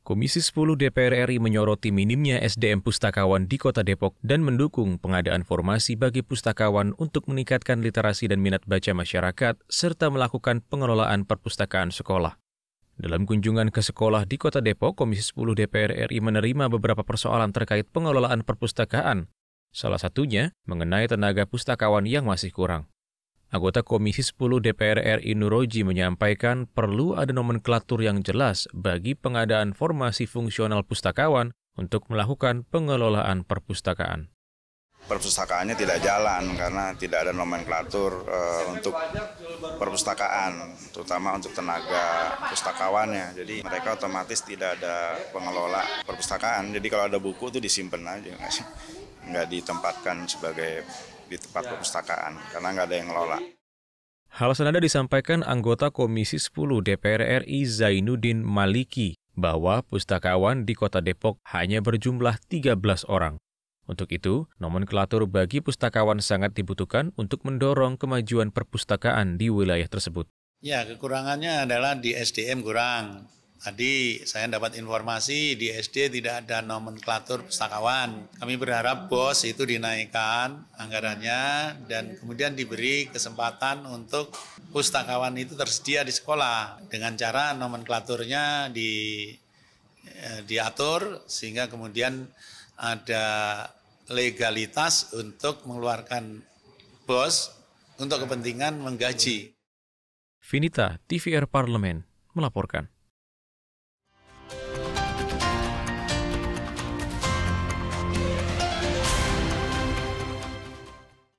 Komisi 10 DPR RI menyoroti minimnya SDM pustakawan di Kota Depok dan mendukung pengadaan formasi bagi pustakawan untuk meningkatkan literasi dan minat baca masyarakat serta melakukan pengelolaan perpustakaan sekolah. Dalam kunjungan ke sekolah di Kota Depok, Komisi 10 DPR RI menerima beberapa persoalan terkait pengelolaan perpustakaan, salah satunya mengenai tenaga pustakawan yang masih kurang. Anggota Komisi 10 DPR RI Nuroji menyampaikan perlu ada nomenklatur yang jelas bagi pengadaan formasi fungsional pustakawan untuk melakukan pengelolaan perpustakaan. Perpustakaannya tidak jalan karena tidak ada nomenklatur e, untuk perpustakaan, terutama untuk tenaga pustakawannya. Jadi mereka otomatis tidak ada pengelola perpustakaan. Jadi kalau ada buku itu disimpan aja, nggak ditempatkan sebagai di tempat ya. perpustakaan karena nggak ada yang ngelola. Hal senada disampaikan anggota Komisi 10 DPR RI Zainuddin Maliki bahwa pustakawan di kota Depok hanya berjumlah 13 orang. Untuk itu, nomenklatur bagi pustakawan sangat dibutuhkan untuk mendorong kemajuan perpustakaan di wilayah tersebut. Ya, kekurangannya adalah di SDM kurang, Tadi saya dapat informasi di SD tidak ada nomenklatur pustakawan. Kami berharap BOS itu dinaikkan anggarannya dan kemudian diberi kesempatan untuk pustakawan itu tersedia di sekolah dengan cara nomenklaturnya di eh, diatur sehingga kemudian ada legalitas untuk mengeluarkan BOS untuk kepentingan menggaji. Finita TVR Parlemen melaporkan.